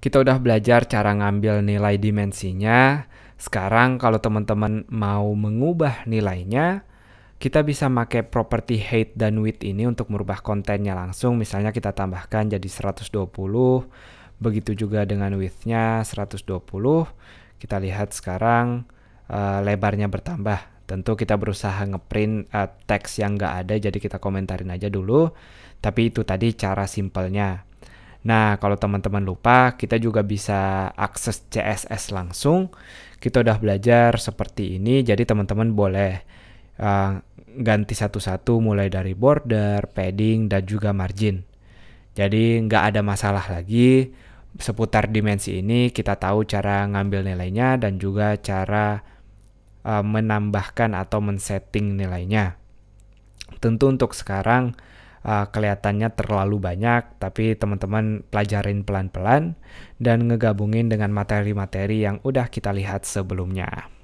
kita udah belajar cara ngambil nilai dimensinya. Sekarang kalau teman-teman mau mengubah nilainya, kita bisa pakai property height dan width ini untuk merubah kontennya langsung. Misalnya kita tambahkan jadi 120, begitu juga dengan widthnya 120. Kita lihat sekarang uh, lebarnya bertambah. Tentu kita berusaha ngeprint uh, teks yang nggak ada, jadi kita komentarin aja dulu. Tapi itu tadi cara simpelnya. Nah, kalau teman-teman lupa, kita juga bisa akses CSS langsung. Kita udah belajar seperti ini, jadi teman-teman boleh uh, ganti satu-satu mulai dari border, padding, dan juga margin. Jadi nggak ada masalah lagi seputar dimensi ini, kita tahu cara ngambil nilainya dan juga cara uh, menambahkan atau men-setting nilainya. Tentu untuk sekarang, uh, kelihatannya terlalu banyak, tapi teman-teman pelajarin pelan-pelan dan ngegabungin dengan materi-materi yang udah kita lihat sebelumnya.